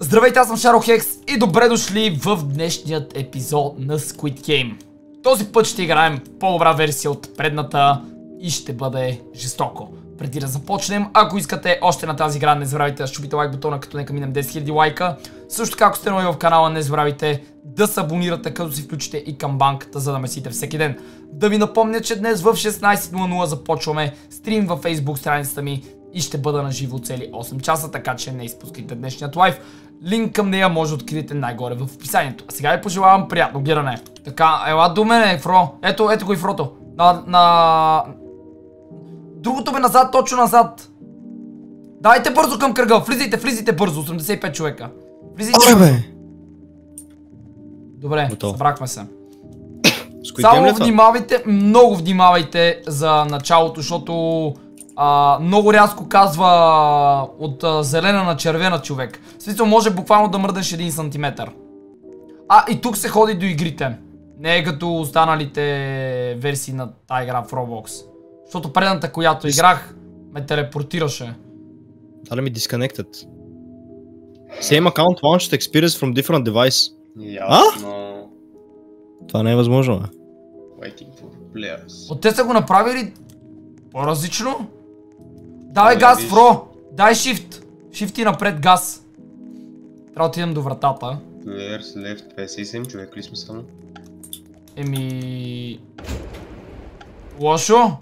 Здравейте, аз съм Шаро Хекс и добре дошли в днешният епизод на Squid Game. Този път ще играем по-добра версия от предната и ще бъде жестоко. Преди да започнем, ако искате още на тази игра, не забравяйте да щупите лайк бутона, като нека минем 10 000 лайка. Също така, ако сте нови в канала, не забравяйте да се абонирате, като си включите и камбанката, за да месите всеки ден. Да ви напомня, че днес в 16.00 започваме стрим във Facebook страницата ми, и ще бъда на живо цели 8 часа, така че не изпускайте днешният лайф. Линк към нея може да откриете най-горе в описанието. А сега ви пожелавам приятно гиране. Така, ела до мене, Фро. Ето, ето го и Фрото. На, на... Другото бе назад, точно назад. Дайте бързо към кръга, влизайте, влизайте бързо, 85 човека. Влизайте. Ой, бе. Добре, събрахме се. Само внимавайте, много внимавайте за началото, защото а, много рязко казва от а, зелена на червена човек. смисъл може буквално да мърдаш 1 сантиметр. А, и тук се ходи до игрите. Не е като останалите версии на тази игра в Roblox. Защото предната, която играх, ме телепортираше. да ми дисконектът? Same account launched experience from different device. Ясно. А? Това не е възможно, бе. Waiting for players. От те са го направили по-различно? Давай газ, Фро! Дай шифт! Шифт и напред газ. Трябва да отидем до вратата. Players left 57 човек ли сме само? Еми... Лошо!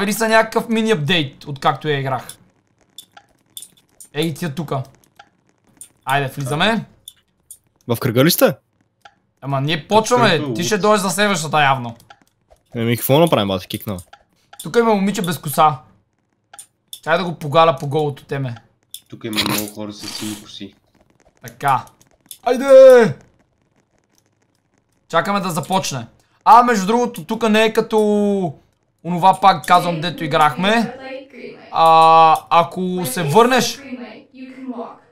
ли са някакъв мини апдейт, откакто я играх. Ей, ти е тука. Айде, влизаме. В кръга ли сте? Ама ние почваме, е ти ще дойдеш за следващата явно. Еми, какво направим, бата, кикна? Тук има момиче без коса. Трябва да го погаля по голото теме. Тук има много хора с сини коси. Така. Айде! Чакаме да започне. А, между другото, тук не е като... Онова пак казвам, дето играхме. А, ако се върнеш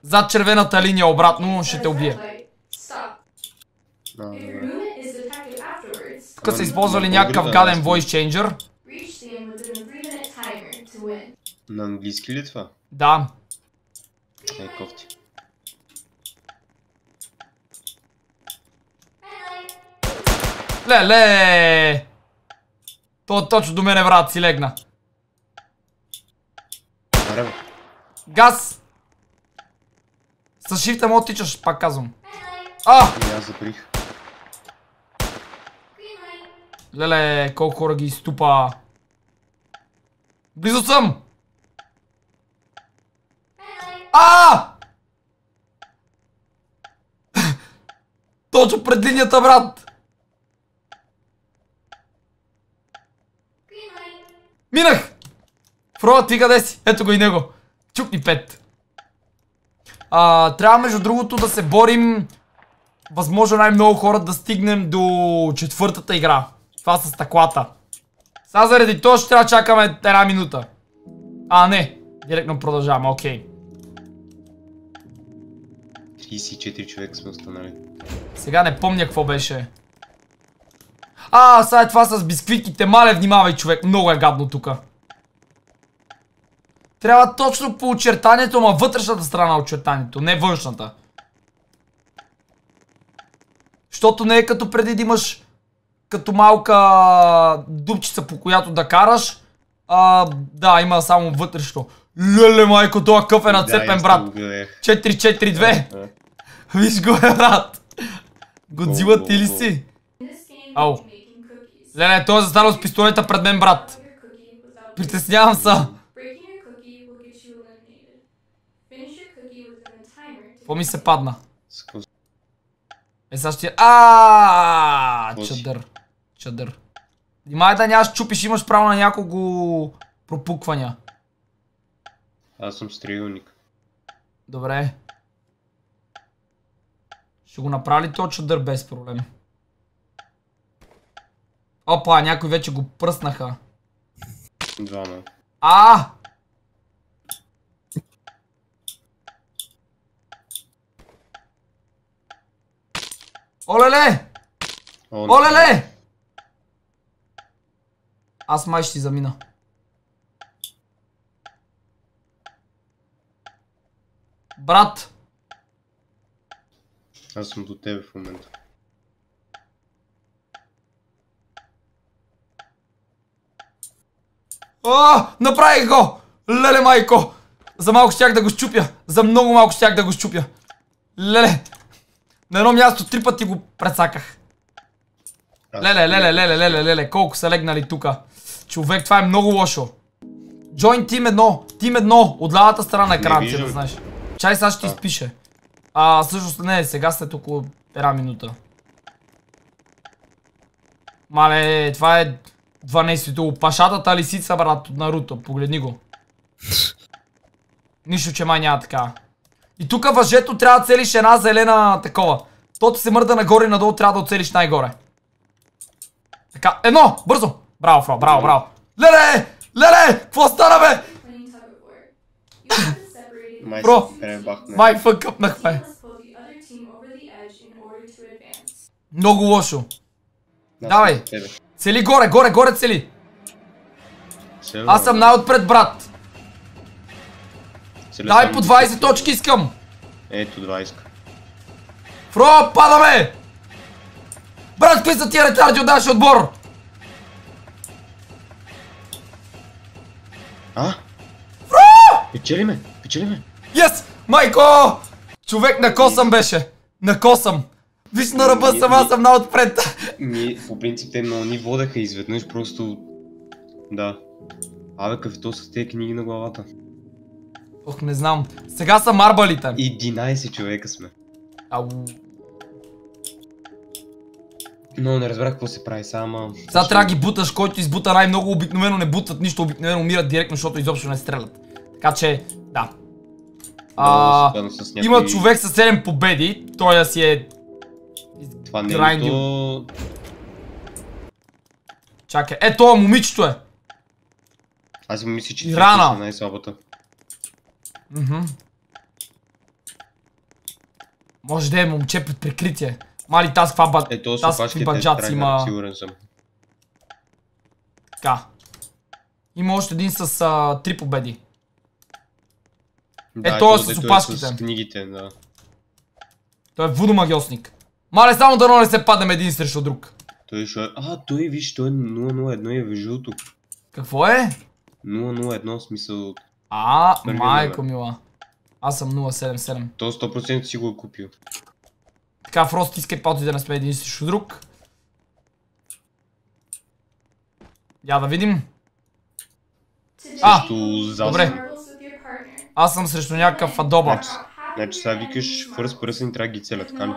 зад червената линия обратно, ще те убие. Тук са използвали някакъв гаден voice changer. На английски ли е това? Да. Е, кофти. Леле! То точно до мене врат си легна. Браво. Газ! С шифта му оттичаш, пак казвам. А! И аз заприх. Леле, колко хора ги изтупа. Близо съм! Е, а! Точно пред линията, брат! Минах! Фрола, ти къде си? Ето го и него. Чукни пет. А, трябва между другото да се борим възможно най-много хора да стигнем до четвъртата игра. Това с таклата. Сега заради то ще трябва да чакаме една минута. А, не. Директно продължаваме, окей. 34 човек сме останали. Сега не помня какво беше. А, сега е това с бисквитките. Мале, внимавай, човек. Много е гадно тука. Трябва точно по очертанието, ма вътрешната страна на очертанието, не външната. Щото не е като преди да имаш като малка дупчица, по която да караш. А, да, има само вътрешно. Леле майко, това къв е нацепен, брат. 4-4-2. Виж го, е, брат. Годзила ти ли си? Ау. Леле, той е застанал с пистолета пред мен, брат. Притеснявам се. Какво ми се падна? Е, сега ще... Ааа, чадър чадър. Внимай да нямаш чупиш, имаш право на няколко пропуквания. Аз съм стрелник. Добре. Ще го направи то чадър без проблем. Опа, някой вече го пръснаха. Двама. А! Олеле! ле! Аз май ще замина. Брат! Аз съм до тебе в момента. А, направих го! Леле майко! За малко щях да го щупя. За много малко щях да го щупя. Леле! На едно място три пъти го прецаках. Леле, леле, леле, леле, леле, колко са легнали тука. Човек, това е много лошо. Джойн тим едно, тим едно от лавата страна на екрана, да знаеш. Чай, сега ще ти спише. А, всъщност не, сега след около една минута. Мале, това е 12-то. Пашатата лисица, брат, от Наруто. Погледни го. Нищо, че май няма така. И тук въжето трябва да целиш една зелена такова. Тото се мърда нагоре и надолу трябва да оцелиш най-горе. Така, едно! Бързо! Браво, Фро, браво, браво! Леле! Леле! Какво стана, бе? Бро, май фъкъпнахме. Много лошо. Давай. Цели горе, горе, горе цели. Аз съм най-отпред, брат. Давай по 20 точки искам. Ето 20. Фро, падаме! Брат, какви са тия ретарди от нашия отбор? А? Фро! Печели ме, печели ме. Yes! Майко! Човек на косъм беше. На косъм. Виж на ръба съм, аз съм най-отпред. Ми, по принцип, те много ни водеха изведнъж, просто... Да. Абе, кафето с тези книги на главата. Ох, не знам. Сега са марбалите. 11 човека сме. Ау. Но не разбрах какво се прави, само... Сега трябва да ги буташ, който избута най-много, обикновено не бутат нищо, обикновено умират директно, защото изобщо не стрелят. Така че, да. А, Има човек с 7 победи, той да си е... Това не е то... Чакай, е това момичето е! Аз му мисля, че Ирана. е най-слабата. Може да е момче под прикритие. Мали тази каква ба... Ето, с опашките има... Сигурен съм. Така. Има още един с а, три победи. Да, е, той е с опашките. Е с книгите, да. Той е вудомагиосник. Мале, само да не се падаме един срещу друг. Той ще... А, той виж, той е 001 е вижуто. Какво е? 001 смисъл... А, майко мила. Аз съм 077. То 100% си го е купил. Така Фрост иска палците да сме един срещу друг. Я да видим. А, добре. Аз съм срещу някакъв адоба. Значи сега викаш хвърс пръса не трябва да ги целя, така ли?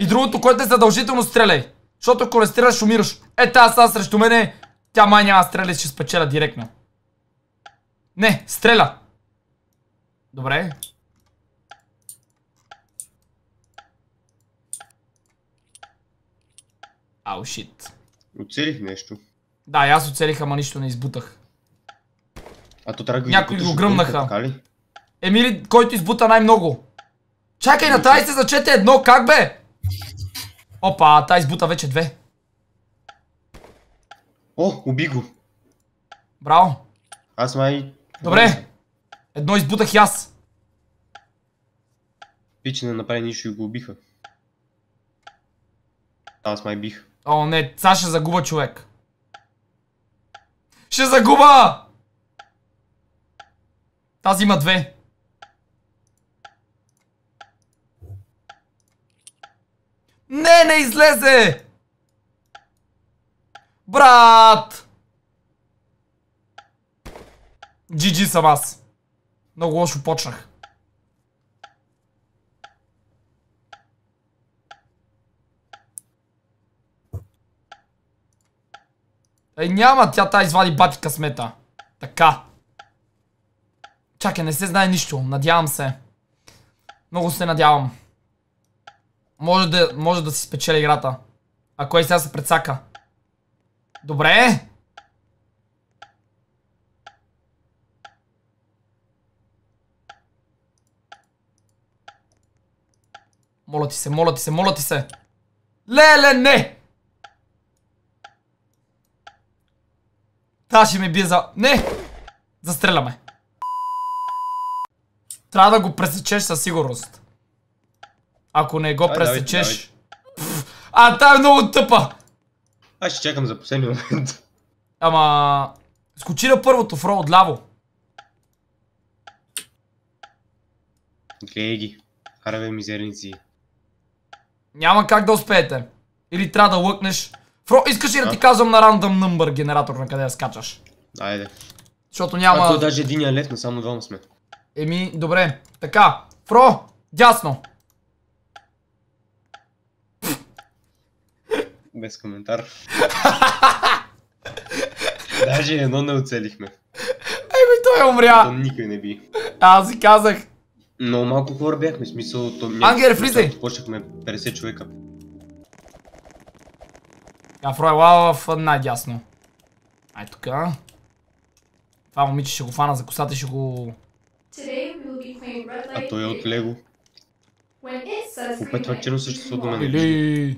И другото, което е задължително стреляй. Защото ако не стреляш, умираш. Е, тази сега срещу мене, тя май няма стреля, ще спечеля директно. Не, стреля. Добре. Ау, oh, шит. Оцелих нещо. Да, аз оцелих, ама нищо не избутах. А то трябва Някой го гръмнаха. Емили, който избута най-много. Чакай, на тази се зачете едно, как бе? Опа, тази избута вече две. О, уби го. Браво. Аз май... Добре. Едно избутах и аз. Пичи не направи нищо и го убиха. Аз май бих. О, не, сега ще загуба човек. Ще загуба! Тази има две. Не, не излезе! Брат! GG съм аз. Много лошо почнах. Е, няма, тя тази извади бати късмета. Така. Чакай, не се знае нищо. Надявам се. Много се надявам. Може да, може да си спечели играта. Ако е сега се предсака. Добре. Моля ти се, моля ти се, моля ти се. Леле, не! Та ще ме бие за... Не! Застреляме. Трябва да го пресечеш със сигурност. Ако не го пресечеш... а, та е много тъпа! Аз ще чакам за последния момент. Ама... Скочи на първото, Фро, отляво. Гледай ги. бе, мизерници. Няма как да успеете. Или трябва да лъкнеш Фро, искаш ли да ти казвам на рандъм нъмбър генератор на къде да скачаш? Айде. Защото няма... е даже един е лев, но само двама сме. Еми, добре. Така. Фро, дясно. Без коментар. даже едно не оцелихме. Еми, той умря. То никой не би. Аз си казах. Но малко хора бяхме, смисъл... То... Ангер, влизай! Почнахме 50 човека. Кафро е в най-дясно. Ай тук. Това момиче ще го фана за косата и ще го... А той е от Лего. Опет това черно до мен. Или...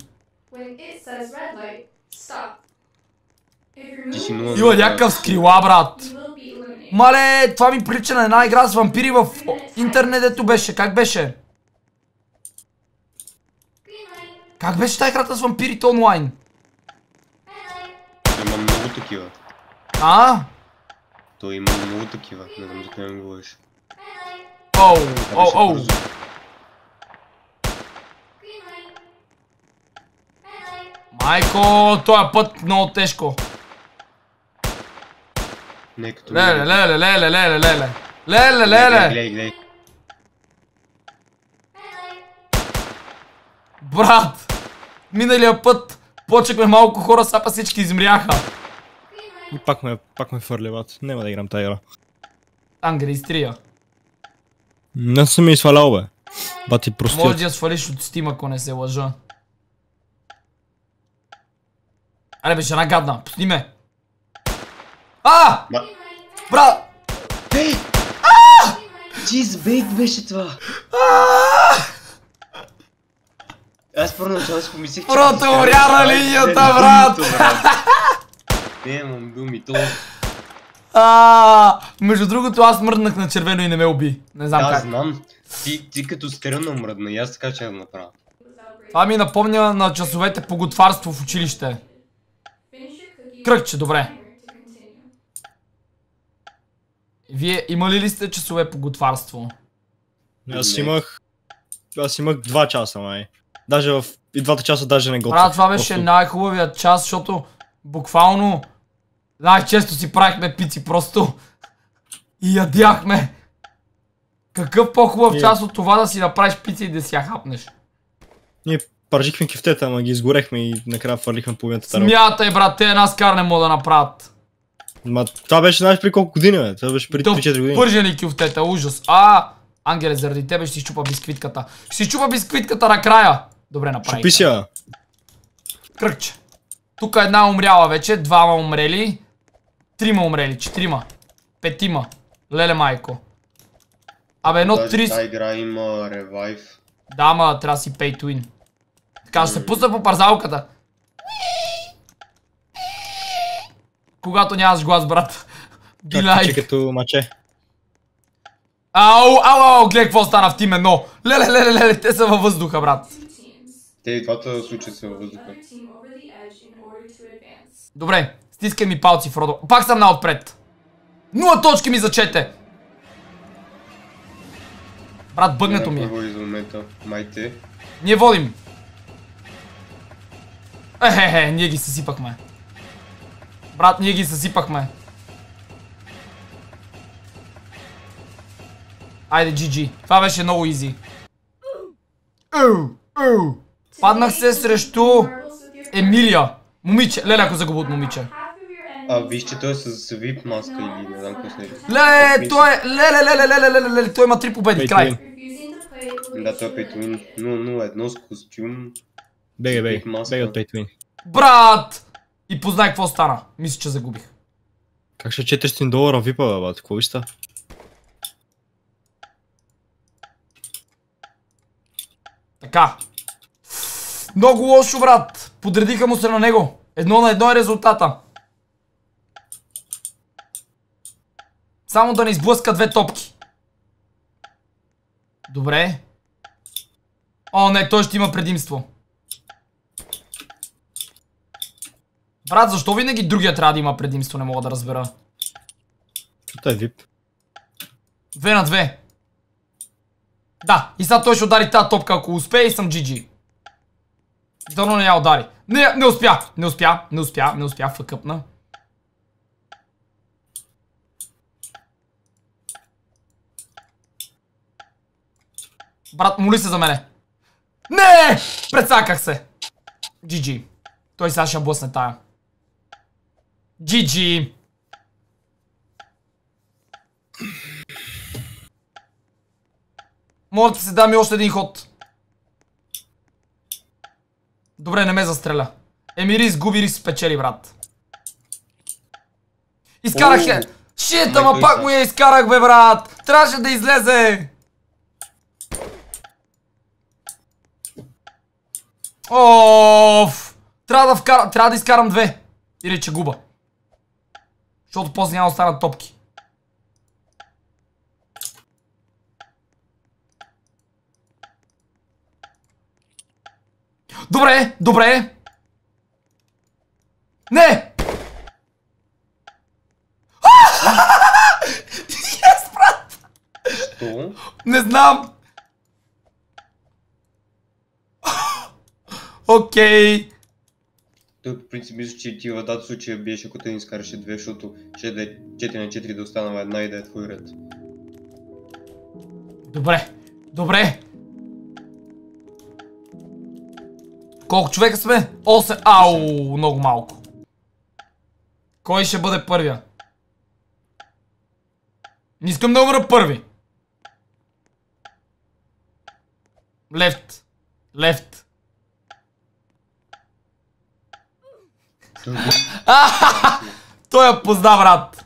Има някакъв скрила, брат. Мале, това ми прилича на една игра с вампири в интернет, дето беше. Как беше? Как беше тази играта с вампирите онлайн? такива. А? Той има много такива. Не знам за къде ми говориш. Оу, оу, оу. Майко, този път много тежко. Не, е. леле, леле, леле, леле, леле. Леле, леле. Гледай, гледай. Брат, миналия път почекме малко хора, сапа всички измряха. И пак ме, пак ме фърли, бат. Няма да играм тази игра. Ангри, изтрия. Не съм ми свалял, бе. Бати, простият. Може да я свалиш от Steam, ако не се лъжа. Аре, беше една гадна. Пусни ме. А! Бра! Ей! Чиз Чизбейт беше това. Аз първо начало си помислих, че... Прото умря на линията, брат! Демон, бил ми то. А, между другото аз мръднах на червено и не ме уби. Не знам да, как. знам. Ти, ти като стрелно мръдна и аз така ще я направя. Това ми напомня на часовете по готварство в училище. Кръгче, добре. Вие имали ли сте часове по готварство? Аз имах... Аз имах два часа, май. Даже в... И двата часа даже не готвих. Брат, това беше най-хубавият час, защото буквално... най често си правихме пици просто и ядяхме. Какъв по-хубав yeah. част от това да си направиш пица и да си я хапнеш? Ние пържихме кифтета, ама ги изгорехме и накрая фърлихме половината тарелка. Смятай, брат, те една скар не мога да направят. Ма това беше, знаеш, при колко години, бе? Това беше при 3-4 години. Пържени кифтета, ужас. А, Ангеле, заради тебе ще си чупа бисквитката. Ще си чупа бисквитката накрая. Добре направи. Чупи си я. Кръгче. Тук една умряла вече, двама умрели. Трима умрели, четирима. Петима. Леле майко. Абе, едно три... Тази игра има ревайв. Да, ма, трябва си pay to win. Така, ще се пусна по парзалката. Когато нямаш глас, брат. Билайк. Чакай като маче. Ау, ау, ау, гледай какво стана в тим едно. Леле, леле, леле, те са във въздуха, брат. Те и двата случая са във въздуха. Добре, стискай ми палци, Фродо. Пак съм наотпред. Нула точки ми зачете. Брат, бъгнато ми е. Майте. Ние водим. Ехе, ние ги съсипахме. Брат, ние ги съсипахме. Айде, GG. Това беше много изи. Паднах се срещу Емилия. Момиче, леле, ако загуба от момиче. А, виж, че той е с вип маска или не знам какво с него. Леле, той е, леле, леле, леле, леле, леле, той има три победи, край. Да, той е пейтвин, но, но едно с костюм. Бега, бега, бега от пейтвин. Брат! И познай какво стана. Мисля, че загубих. Как ще 400 долара випа, бе, бе, какво вижте? Така. Много лошо, брат. Подредиха му се на него. Едно на едно е резултата. Само да не изблъска две топки. Добре. О, не, той ще има предимство. Брат, защо винаги другия трябва да има предимство? Не мога да разбера. Това е вип. Две на две. Да, и сега той ще удари тази топка. Ако успее, и съм GG. Дано не я удари. Не, не успя, не успя, не успя, не успя, фъкъпна. Брат, моли се за мене. Не! предсаках се. GG. Той сега ще блъсне тая. GG. Може да се дам и още един ход. Добре, не ме застреля. Еми рис, губи рис, спечели, брат. Изкарах я. Шит, ама пак му я изкарах, бе, брат. Трябваше да излезе. Оф! Трябва да вкарам, трябва да изкарам две. Или че губа. Защото после няма останат топки. Добре, добре. Не! Yes, брат! Що? Не знам! Окей. Той по принцип мисля, че ти в тази случай беше, ако ти не изкараше две, защото ще да е 4 на 4 да останала една и да е твой ред. Добре, добре. Колко човека сме? 8. Ау, много малко. Кой ще бъде първия? Не искам да умра първи. Лефт. Лефт. Той я позна, брат.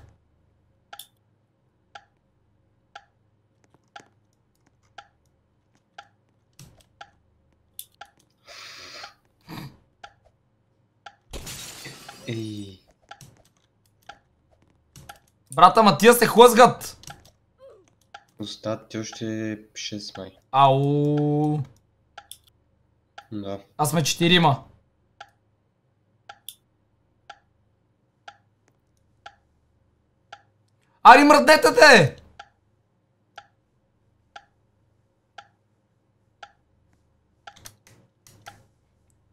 Ей. ма тия се хлъзгат! Остат ти още 6 май. Ау. Да. Аз сме 4ма. Ари, мръднете те!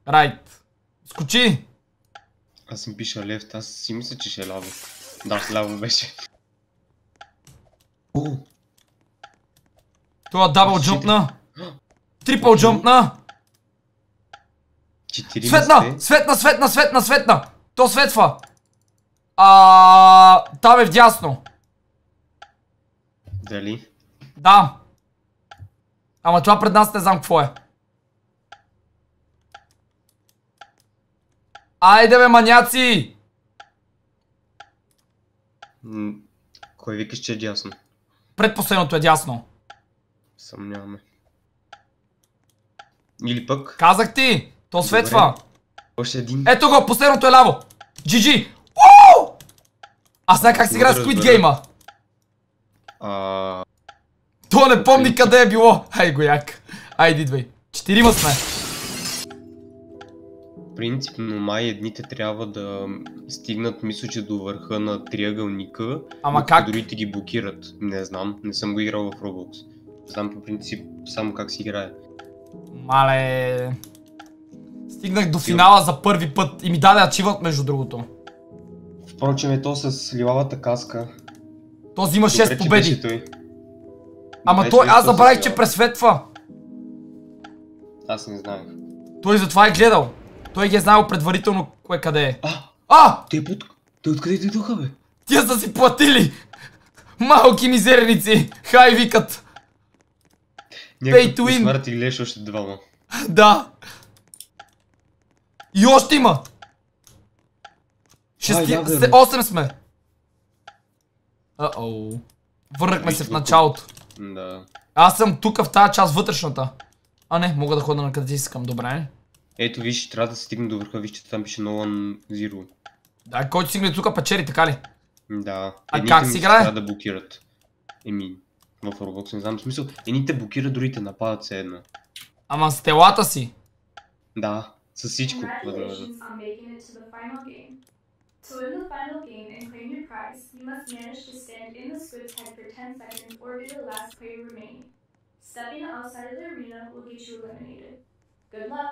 Райт. Скочи! Аз съм пиша лев, аз си мисля, че ще е лаво. Да, лаво беше. Това дабл джампна! Трипл джампна! Светна! Светна, светна, светна, светна! То светва! А, там е вдясно. Дали? Да. Ама това пред нас не знам какво е. Айде бе, маняци! кой викаш, че е дясно? Предпоследното е дясно. Съмняваме. Или пък... Казах ти! То светва! Още един. Ето го, последното е ляво! GG! Уу! Аз сега как си играе Squid Game-а. То не помни къде е било. Ай, гояк. Айди, идвай. Четирима сме. Принцип, но май едните трябва да стигнат, мисля, че до върха на триъгълника. Ама как? Другите ги блокират. Не знам, не съм го играл в Roblox. Знам по принцип само как си играе. Мале... Стигнах до финала за първи път и ми даде ачивът между другото. Впрочем е то с лилавата каска. Този има 6 Добре, победи. Той. Ама Добре, той, аз забравих, че пресветва. Аз не знаех. Той затова е гледал. Той ги е знаел предварително кое къде е. А! А! Те под... ти откъде духа, бе? Тия са си платили! Малки мизерници! Хай викат! Пей to win! и леш още двама. Да! И още има! Шести... Осем сме! а Върнахме се в началото. Да. Аз съм тук в тази част вътрешната. А не, мога да хода на къде искам, добре. Ето виж, трябва да се стигне до върха, виж, че там пише one Zero. Да, който стигне тук печери, така ли? Да. А Едните как си играе? Трябва да блокират. Еми, в Roblox не знам в смисъл. Едните блокират, другите нападат се едно. Ама с телата си? Да, с всичко. Stepping outside of the arena will get you eliminated. Good luck!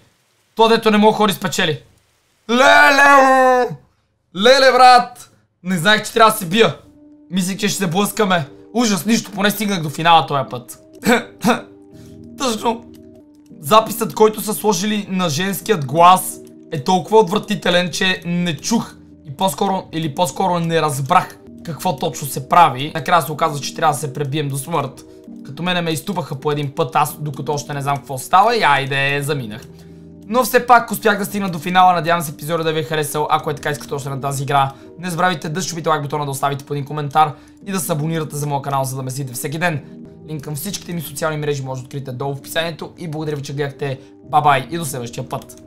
То дето не мога хори спечели. Леле! Леле, брат! Не знаех, че трябва да се бия. Мислих, че ще се блъскаме. Ужас, нищо, поне стигнах до финала този път. Тъжно. Записът, който са сложили на женският глас е толкова отвратителен, че не чух и по-скоро, или по-скоро не разбрах какво точно се прави. Накрая се оказа, че трябва да се пребием до смърт. Като мене ме изтупаха по един път, аз докато още не знам какво става и айде, заминах. Но все пак успях да стигна до финала. Надявам се епизода да ви е харесал. Ако е така искате още на тази игра, не забравяйте да щупите лайк бутона, да оставите по един коментар и да се абонирате за моят канал, за да ме следите всеки ден. Линк към всичките ми социални мрежи може да откриете долу в описанието и благодаря ви, че гледахте. Бабай и до следващия път!